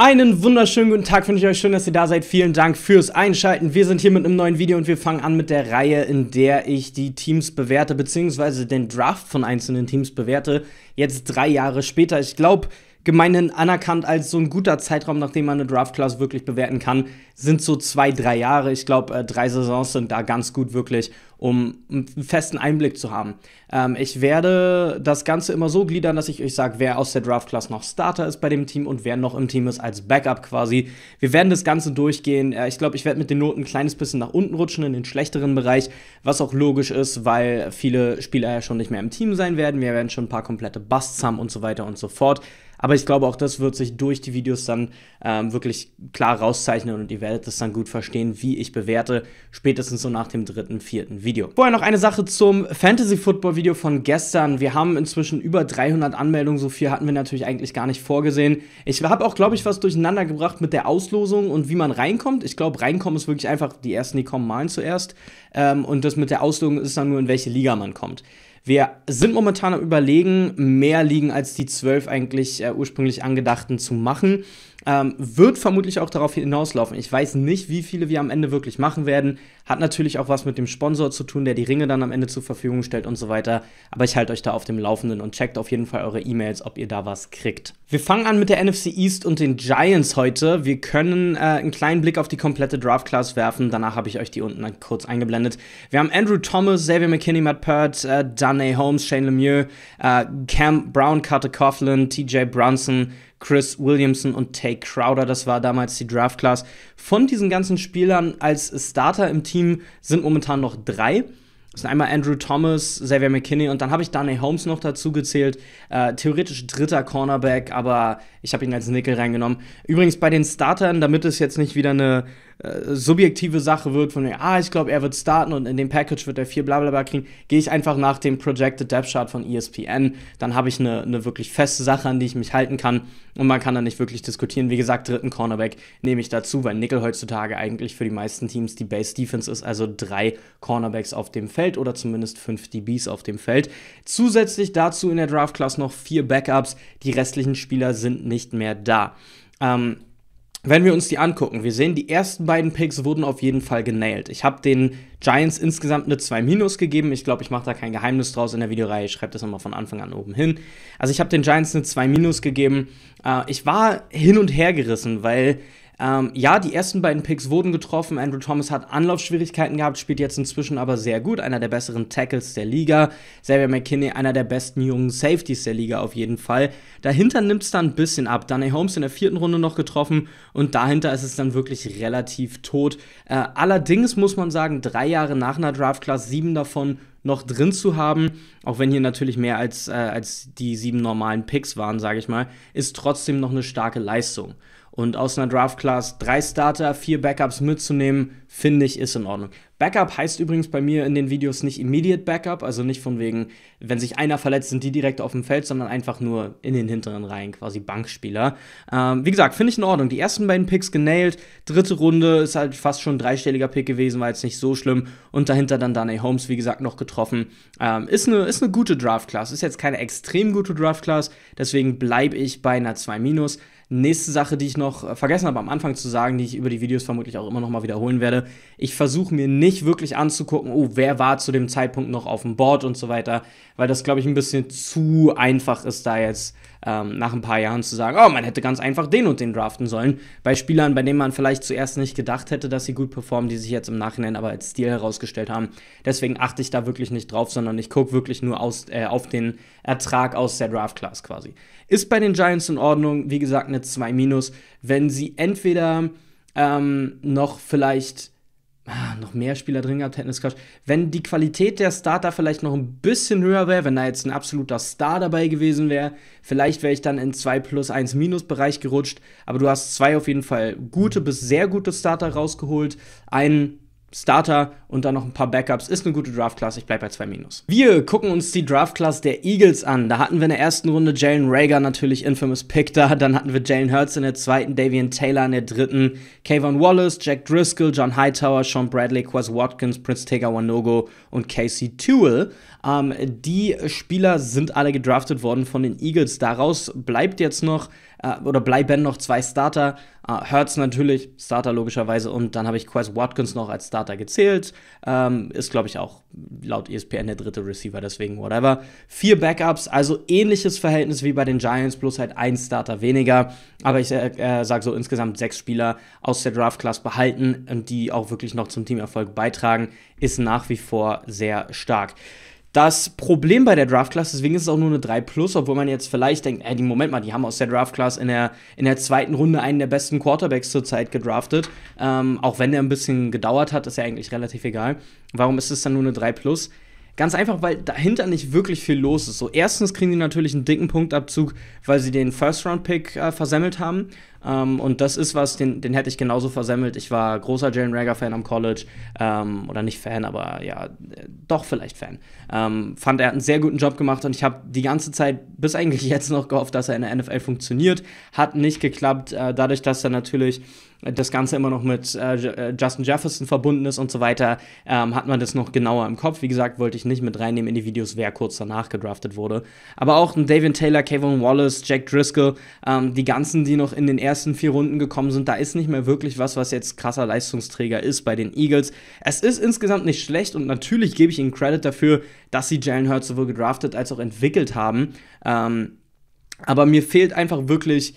Einen wunderschönen guten Tag finde ich euch. Schön, dass ihr da seid. Vielen Dank fürs Einschalten. Wir sind hier mit einem neuen Video und wir fangen an mit der Reihe, in der ich die Teams bewerte, beziehungsweise den Draft von einzelnen Teams bewerte. Jetzt drei Jahre später. Ich glaube, gemeinhin anerkannt als so ein guter Zeitraum, nachdem man eine Draft-Class wirklich bewerten kann, sind so zwei, drei Jahre. Ich glaube, äh, drei Saisons sind da ganz gut wirklich, um einen festen Einblick zu haben. Ähm, ich werde das Ganze immer so gliedern, dass ich euch sage, wer aus der Draft-Class noch Starter ist bei dem Team und wer noch im Team ist als Backup quasi. Wir werden das Ganze durchgehen. Äh, ich glaube, ich werde mit den Noten ein kleines bisschen nach unten rutschen, in den schlechteren Bereich, was auch logisch ist, weil viele Spieler ja schon nicht mehr im Team sein werden. Wir werden schon ein paar komplette Busts haben und so weiter und so fort. Aber ich glaube, auch das wird sich durch die Videos dann ähm, wirklich klar rauszeichnen und ihr werdet es dann gut verstehen, wie ich bewerte, spätestens so nach dem dritten, vierten Video. Vorher noch eine Sache zum Fantasy-Football-Video von gestern. Wir haben inzwischen über 300 Anmeldungen, so viel hatten wir natürlich eigentlich gar nicht vorgesehen. Ich habe auch, glaube ich, was durcheinander gebracht mit der Auslosung und wie man reinkommt. Ich glaube, reinkommen ist wirklich einfach die ersten, die kommen, malen zuerst. Ähm, und das mit der Auslosung ist dann nur, in welche Liga man kommt. Wir sind momentan am Überlegen, mehr Ligen als die zwölf eigentlich äh, ursprünglich angedachten zu machen. Ähm, wird vermutlich auch darauf hinauslaufen. Ich weiß nicht, wie viele wir am Ende wirklich machen werden. Hat natürlich auch was mit dem Sponsor zu tun, der die Ringe dann am Ende zur Verfügung stellt und so weiter. Aber ich halte euch da auf dem Laufenden und checkt auf jeden Fall eure E-Mails, ob ihr da was kriegt. Wir fangen an mit der NFC East und den Giants heute. Wir können äh, einen kleinen Blick auf die komplette Draft Class werfen. Danach habe ich euch die unten kurz eingeblendet. Wir haben Andrew Thomas, Xavier McKinney, Matt Pert, äh, Danny Holmes, Shane Lemieux, äh, Cam Brown, Carter Coughlin, TJ Brunson, Chris Williamson und Tay Crowder. Das war damals die Draft Class. Von diesen ganzen Spielern als Starter im Team sind momentan noch drei. Das sind einmal Andrew Thomas, Xavier McKinney und dann habe ich Danny Holmes noch dazu gezählt. Äh, theoretisch dritter Cornerback, aber ich habe ihn als Nickel reingenommen. Übrigens bei den Startern, damit es jetzt nicht wieder eine äh, subjektive Sache wird, von mir, ah, ich glaube, er wird starten und in dem Package wird er viel blablabla kriegen, gehe ich einfach nach dem Projected Depth Chart von ESPN. Dann habe ich eine, eine wirklich feste Sache, an die ich mich halten kann und man kann da nicht wirklich diskutieren. Wie gesagt, dritten Cornerback nehme ich dazu, weil Nickel heutzutage eigentlich für die meisten Teams die Base Defense ist, also drei Cornerbacks auf dem Feld oder zumindest fünf DBs auf dem Feld. Zusätzlich dazu in der Draft Class noch vier Backups. Die restlichen Spieler sind nicht mehr da. Ähm, wenn wir uns die angucken, wir sehen, die ersten beiden Picks wurden auf jeden Fall genailt. Ich habe den Giants insgesamt eine 2 minus gegeben. Ich glaube, ich mache da kein Geheimnis draus in der Videoreihe. Ich schreibe das nochmal von Anfang an oben hin. Also ich habe den Giants eine 2 minus gegeben. Äh, ich war hin und her gerissen, weil ähm, ja, die ersten beiden Picks wurden getroffen. Andrew Thomas hat Anlaufschwierigkeiten gehabt, spielt jetzt inzwischen aber sehr gut. Einer der besseren Tackles der Liga. Xavier McKinney, einer der besten jungen Safeties der Liga auf jeden Fall. Dahinter nimmt es dann ein bisschen ab. Danny Holmes in der vierten Runde noch getroffen und dahinter ist es dann wirklich relativ tot. Äh, allerdings muss man sagen, drei Jahre nach einer Draft-Class, sieben davon noch drin zu haben, auch wenn hier natürlich mehr als, äh, als die sieben normalen Picks waren, sage ich mal, ist trotzdem noch eine starke Leistung. Und aus einer Draft Class drei Starter, vier Backups mitzunehmen, finde ich, ist in Ordnung. Backup heißt übrigens bei mir in den Videos nicht Immediate Backup, also nicht von wegen, wenn sich einer verletzt, sind die direkt auf dem Feld, sondern einfach nur in den hinteren Reihen, quasi Bankspieler. Ähm, wie gesagt, finde ich in Ordnung. Die ersten beiden Picks genailt, dritte Runde ist halt fast schon ein dreistelliger Pick gewesen, war jetzt nicht so schlimm. Und dahinter dann Danny Holmes, wie gesagt, noch getroffen. Ähm, ist, eine, ist eine gute Draft-Class, ist jetzt keine extrem gute Draft-Class, deswegen bleibe ich bei einer 2-. Nächste Sache, die ich noch äh, vergessen habe am Anfang zu sagen, die ich über die Videos vermutlich auch immer noch mal wiederholen werde. Ich versuche mir nicht wirklich anzugucken, oh, wer war zu dem Zeitpunkt noch auf dem Board und so weiter, weil das, glaube ich, ein bisschen zu einfach ist, da jetzt ähm, nach ein paar Jahren zu sagen, oh, man hätte ganz einfach den und den draften sollen. Bei Spielern, bei denen man vielleicht zuerst nicht gedacht hätte, dass sie gut performen, die sich jetzt im Nachhinein aber als Stil herausgestellt haben. Deswegen achte ich da wirklich nicht drauf, sondern ich gucke wirklich nur aus, äh, auf den Ertrag aus der Draft-Class quasi. Ist bei den Giants in Ordnung, wie gesagt, eine 2-, wenn sie entweder ähm, noch vielleicht Ah, noch mehr Spieler drin gehabt hätten, ist Quatsch. Wenn die Qualität der Starter vielleicht noch ein bisschen höher wäre, wenn da jetzt ein absoluter Star dabei gewesen wäre, vielleicht wäre ich dann in 2 plus 1 minus Bereich gerutscht. Aber du hast zwei auf jeden Fall gute bis sehr gute Starter rausgeholt. Einen Starter und dann noch ein paar Backups. Ist eine gute Draft-Class. Ich bleibe bei 2 Minus. Wir gucken uns die Draft-Class der Eagles an. Da hatten wir in der ersten Runde Jalen Rager natürlich, Infamous Pick da. Dann hatten wir Jalen Hurts in der zweiten, Davian Taylor in der dritten, Kayvon Wallace, Jack Driscoll, John Hightower, Sean Bradley, Quas Watkins, Prince Tega Wanogo und Casey Tewell. Ähm, die Spieler sind alle gedraftet worden von den Eagles. Daraus bleibt jetzt noch äh, oder bleiben noch zwei Starter. Äh, Hurts natürlich, Starter logischerweise. Und dann habe ich Quest Watkins noch als Starter gezählt. Ähm, ist, glaube ich, auch laut ESPN der dritte Receiver, deswegen whatever. Vier Backups, also ähnliches Verhältnis wie bei den Giants, bloß halt ein Starter weniger. Aber ich äh, äh sage so insgesamt sechs Spieler aus der Draft-Class behalten und die auch wirklich noch zum Teamerfolg beitragen, ist nach wie vor sehr stark. Das Problem bei der Draft Class, deswegen ist es auch nur eine 3 Plus, obwohl man jetzt vielleicht denkt, ey, Moment mal, die haben aus der Draft Class in der, in der zweiten Runde einen der besten Quarterbacks zurzeit gedraftet. Ähm, auch wenn der ein bisschen gedauert hat, ist ja eigentlich relativ egal. Warum ist es dann nur eine 3 Plus? Ganz einfach, weil dahinter nicht wirklich viel los ist. So, erstens kriegen die natürlich einen dicken Punktabzug, weil sie den First-Round-Pick äh, versemmelt haben. Ähm, und das ist was, den, den hätte ich genauso versemmelt. Ich war großer Jalen Rager-Fan am College. Ähm, oder nicht Fan, aber ja, äh, doch vielleicht Fan. Ähm, fand, er hat einen sehr guten Job gemacht und ich habe die ganze Zeit, bis eigentlich jetzt noch, gehofft, dass er in der NFL funktioniert. Hat nicht geklappt, äh, dadurch, dass er natürlich das Ganze immer noch mit äh, äh, Justin Jefferson verbunden ist und so weiter, ähm, hat man das noch genauer im Kopf. Wie gesagt, wollte ich nicht mit reinnehmen in die Videos, wer kurz danach gedraftet wurde. Aber auch ein Davian Taylor, Kevin Wallace, Jack Driscoll, ähm, die ganzen, die noch in den ersten vier Runden gekommen sind. Da ist nicht mehr wirklich was, was jetzt krasser Leistungsträger ist bei den Eagles. Es ist insgesamt nicht schlecht und natürlich gebe ich ihnen Credit dafür, dass sie Jalen Hurts sowohl gedraftet als auch entwickelt haben. Ähm, aber mir fehlt einfach wirklich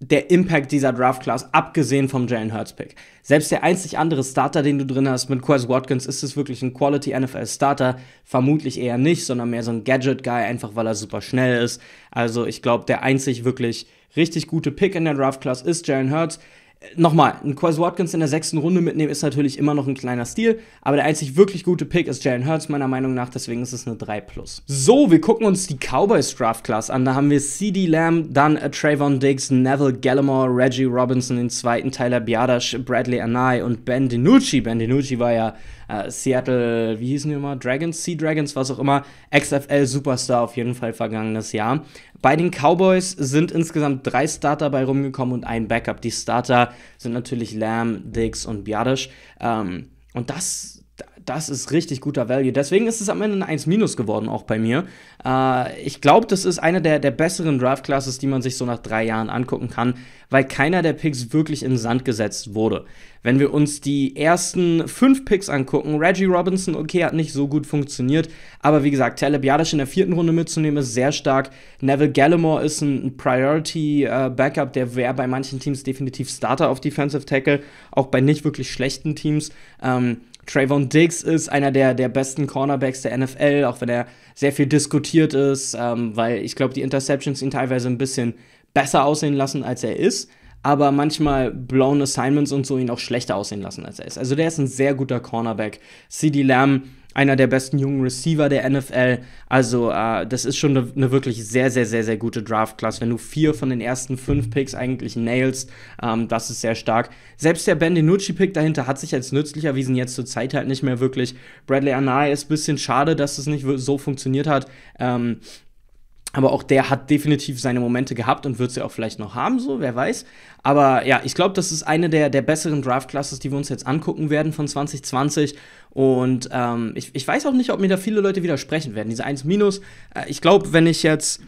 der Impact dieser Draft Class, abgesehen vom Jalen Hurts Pick. Selbst der einzig andere Starter, den du drin hast mit Quaz Watkins, ist es wirklich ein Quality NFL Starter? Vermutlich eher nicht, sondern mehr so ein Gadget Guy, einfach weil er super schnell ist. Also ich glaube, der einzig wirklich richtig gute Pick in der Draft-Class ist, Jalen Hurts. Nochmal, ein Quaz Watkins in der sechsten Runde mitnehmen ist natürlich immer noch ein kleiner Stil, aber der einzig wirklich gute Pick ist Jalen Hurts, meiner Meinung nach, deswegen ist es eine 3 Plus. So, wir gucken uns die Cowboys Draft Class an. Da haben wir CD Lamb, dann äh, Trayvon Diggs, Neville Gallimore, Reggie Robinson, den zweiten Tyler Biadasch, Bradley Anai und Ben DiNucci. Ben DiNucci war ja äh, Seattle, wie hießen die immer? Dragons, Sea Dragons, was auch immer, XFL Superstar auf jeden Fall vergangenes Jahr. Bei den Cowboys sind insgesamt drei Starter bei rumgekommen und ein Backup. Die Starter sind natürlich Lamb, Diggs und Biadisch. Ähm, und das das ist richtig guter Value. Deswegen ist es am Ende ein 1- geworden, auch bei mir. Äh, ich glaube, das ist eine der, der besseren Draft Classes, die man sich so nach drei Jahren angucken kann, weil keiner der Picks wirklich in Sand gesetzt wurde. Wenn wir uns die ersten fünf Picks angucken, Reggie Robinson, okay, hat nicht so gut funktioniert, aber wie gesagt, Taleb Yadish in der vierten Runde mitzunehmen ist sehr stark. Neville Gallimore ist ein Priority-Backup, äh, der wäre bei manchen Teams definitiv Starter auf Defensive Tackle, auch bei nicht wirklich schlechten Teams. Ähm, Trayvon Diggs ist einer der, der besten Cornerbacks der NFL, auch wenn er sehr viel diskutiert ist, ähm, weil ich glaube, die Interceptions ihn teilweise ein bisschen besser aussehen lassen, als er ist, aber manchmal blown Assignments und so ihn auch schlechter aussehen lassen, als er ist. Also der ist ein sehr guter Cornerback. CD Lamb einer der besten jungen Receiver der NFL. Also, äh, das ist schon eine ne wirklich sehr, sehr, sehr, sehr gute Draft-Class. Wenn du vier von den ersten fünf Picks eigentlich nailst, ähm, das ist sehr stark. Selbst der Ben DiNucci-Pick dahinter hat sich als nützlich erwiesen, jetzt zur Zeit halt nicht mehr wirklich. Bradley Anai ist ein bisschen schade, dass es nicht so funktioniert hat. Ähm, aber auch der hat definitiv seine Momente gehabt und wird sie auch vielleicht noch haben, so, wer weiß. Aber ja, ich glaube, das ist eine der, der besseren Draft-Classes, die wir uns jetzt angucken werden von 2020. Und ähm, ich, ich weiß auch nicht, ob mir da viele Leute widersprechen werden. Diese 1 minus, äh, ich glaube, wenn ich jetzt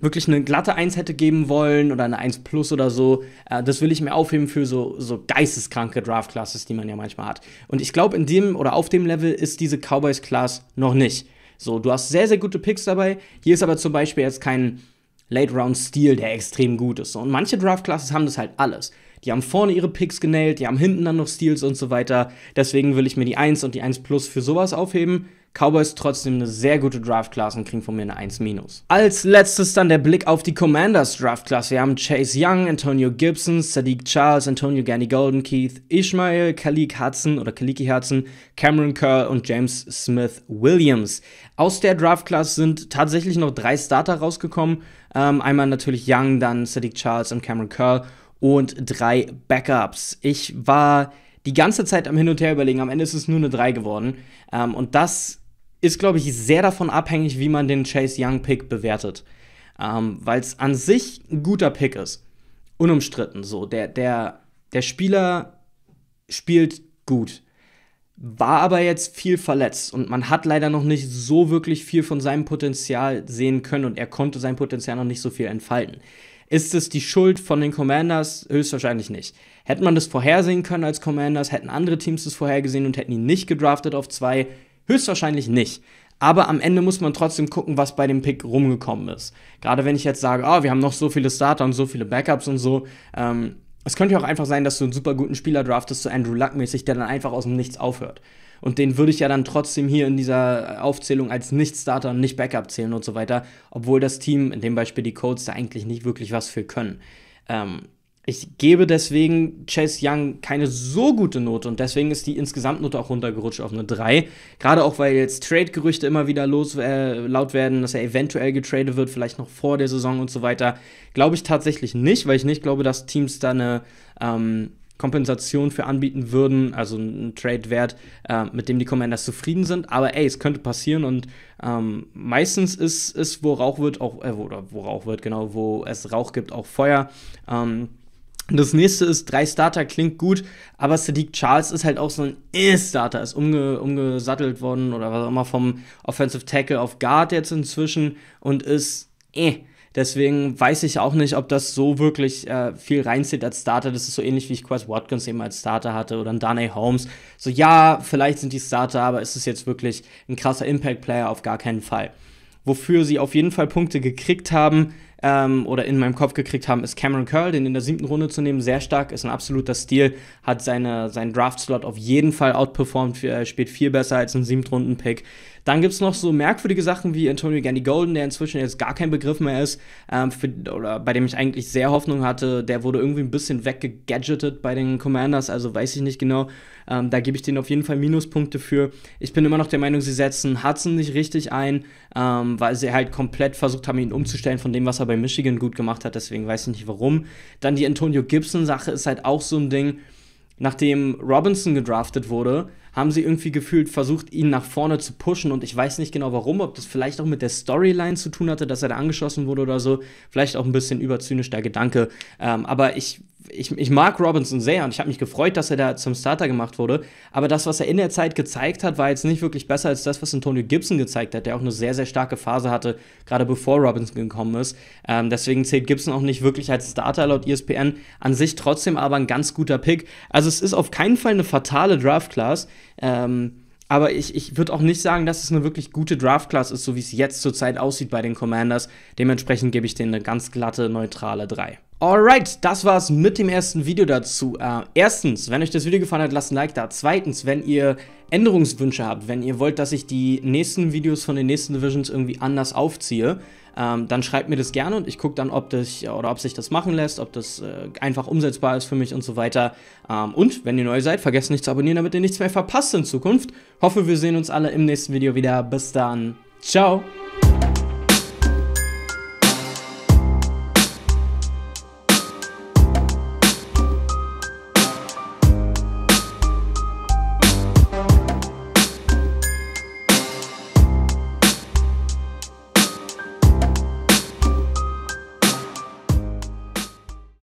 wirklich eine glatte 1 hätte geben wollen oder eine 1 plus oder so, äh, das will ich mir aufheben für so, so geisteskranke Draft-Classes, die man ja manchmal hat. Und ich glaube, in dem oder auf dem Level ist diese Cowboys-Class noch nicht. So, du hast sehr, sehr gute Picks dabei. Hier ist aber zum Beispiel jetzt kein Late-Round-Stil, der extrem gut ist. und manche Draft-Classes haben das halt alles. Die haben vorne ihre Picks genäht, die haben hinten dann noch Steals und so weiter. Deswegen will ich mir die 1 und die 1 Plus für sowas aufheben. Cowboys trotzdem eine sehr gute Draft-Class und kriegen von mir eine 1 minus. Als letztes dann der Blick auf die Commanders Draft-Class. Wir haben Chase Young, Antonio Gibson, Sadiq Charles, Antonio Gandy Golden, Keith Ishmael, Khalik Hudson oder Kaliki Hudson, Cameron Curl und James Smith Williams. Aus der Draft-Class sind tatsächlich noch drei Starter rausgekommen. Ähm, einmal natürlich Young, dann Sadiq Charles und Cameron Curl und drei Backups. Ich war die ganze Zeit am Hin und Her überlegen. Am Ende ist es nur eine 3 geworden. Ähm, und das ist, glaube ich, sehr davon abhängig, wie man den Chase Young Pick bewertet. Ähm, Weil es an sich ein guter Pick ist. Unumstritten so. Der, der, der Spieler spielt gut. War aber jetzt viel verletzt und man hat leider noch nicht so wirklich viel von seinem Potenzial sehen können und er konnte sein Potenzial noch nicht so viel entfalten. Ist es die Schuld von den Commanders? Höchstwahrscheinlich nicht. Hätte man das vorhersehen können als Commanders, hätten andere Teams das vorhergesehen und hätten ihn nicht gedraftet auf zwei? Höchstwahrscheinlich nicht. Aber am Ende muss man trotzdem gucken, was bei dem Pick rumgekommen ist. Gerade wenn ich jetzt sage, oh, wir haben noch so viele Starter und so viele Backups und so, ähm, es könnte ja auch einfach sein, dass du einen super guten Spieler draftest, so Andrew Luck-mäßig, der dann einfach aus dem Nichts aufhört. Und den würde ich ja dann trotzdem hier in dieser Aufzählung als Nicht-Starter und Nicht-Backup zählen und so weiter, obwohl das Team, in dem Beispiel die Colts, da eigentlich nicht wirklich was für können. Ähm, ich gebe deswegen Chase Young keine so gute Note und deswegen ist die Insgesamtnote auch runtergerutscht auf eine 3. Gerade auch, weil jetzt Trade-Gerüchte immer wieder los, äh, laut werden, dass er eventuell getradet wird, vielleicht noch vor der Saison und so weiter. Glaube ich tatsächlich nicht, weil ich nicht glaube, dass Teams da eine ähm, Kompensation für anbieten würden, also einen Trade-Wert, äh, mit dem die Commanders zufrieden sind. Aber ey, es könnte passieren und ähm, meistens ist es, wo Rauch wird, auch, äh, oder wo Rauch wird, genau, wo es Rauch gibt, auch Feuer. Ähm, das nächste ist, drei Starter klingt gut, aber Sadiq Charles ist halt auch so ein E-Starter, ist umge umgesattelt worden oder was auch immer vom Offensive Tackle auf Guard jetzt inzwischen und ist eh. Deswegen weiß ich auch nicht, ob das so wirklich äh, viel reinzieht als Starter. Das ist so ähnlich, wie ich Quas Watkins eben als Starter hatte oder ein Darnay Holmes. So, ja, vielleicht sind die Starter, aber ist es jetzt wirklich ein krasser Impact-Player? Auf gar keinen Fall. Wofür sie auf jeden Fall Punkte gekriegt haben, ähm, oder in meinem Kopf gekriegt haben, ist Cameron Curl, den in der siebten Runde zu nehmen, sehr stark, ist ein absoluter Stil, hat seine, seinen Draft-Slot auf jeden Fall outperformed, äh, spielt viel besser als ein Siebtrunden-Pick. Dann gibt es noch so merkwürdige Sachen wie Antonio Gandy Golden, der inzwischen jetzt gar kein Begriff mehr ist, ähm, für, oder bei dem ich eigentlich sehr Hoffnung hatte. Der wurde irgendwie ein bisschen weggegadgetet bei den Commanders, also weiß ich nicht genau. Ähm, da gebe ich denen auf jeden Fall Minuspunkte für. Ich bin immer noch der Meinung, sie setzen Hudson nicht richtig ein, ähm, weil sie halt komplett versucht haben, ihn umzustellen von dem, was er bei Michigan gut gemacht hat. Deswegen weiß ich nicht warum. Dann die Antonio Gibson-Sache ist halt auch so ein Ding. Nachdem Robinson gedraftet wurde, haben sie irgendwie gefühlt versucht, ihn nach vorne zu pushen. Und ich weiß nicht genau warum, ob das vielleicht auch mit der Storyline zu tun hatte, dass er da angeschossen wurde oder so. Vielleicht auch ein bisschen überzynisch der Gedanke. Ähm, aber ich ich, ich mag Robinson sehr und ich habe mich gefreut, dass er da zum Starter gemacht wurde. Aber das, was er in der Zeit gezeigt hat, war jetzt nicht wirklich besser als das, was Antonio Gibson gezeigt hat, der auch eine sehr, sehr starke Phase hatte, gerade bevor Robinson gekommen ist. Ähm, deswegen zählt Gibson auch nicht wirklich als Starter laut ESPN. An sich trotzdem aber ein ganz guter Pick. Also es ist auf keinen Fall eine fatale Draft-Class. Ähm, aber ich, ich würde auch nicht sagen, dass es eine wirklich gute Draft-Class ist, so wie es jetzt zurzeit aussieht bei den Commanders. Dementsprechend gebe ich denen eine ganz glatte, neutrale 3. Alright, das war's mit dem ersten Video dazu. Äh, erstens, wenn euch das Video gefallen hat, lasst ein Like da. Zweitens, wenn ihr Änderungswünsche habt, wenn ihr wollt, dass ich die nächsten Videos von den nächsten Divisions irgendwie anders aufziehe, ähm, dann schreibt mir das gerne und ich gucke dann, ob, das, oder ob sich das machen lässt, ob das äh, einfach umsetzbar ist für mich und so weiter. Ähm, und wenn ihr neu seid, vergesst nicht zu abonnieren, damit ihr nichts mehr verpasst in Zukunft. Hoffe, wir sehen uns alle im nächsten Video wieder. Bis dann. Ciao.